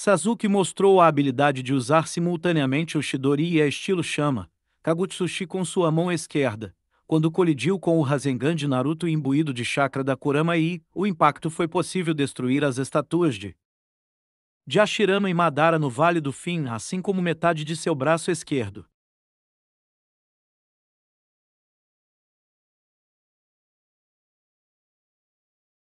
Sasuke mostrou a habilidade de usar simultaneamente o Shidori e a estilo Chama, Kagutsushi com sua mão esquerda. Quando colidiu com o Rasengan de Naruto imbuído de chakra da Kurama e, o impacto foi possível destruir as estatuas de de Ashirama e Madara no Vale do Fim, assim como metade de seu braço esquerdo.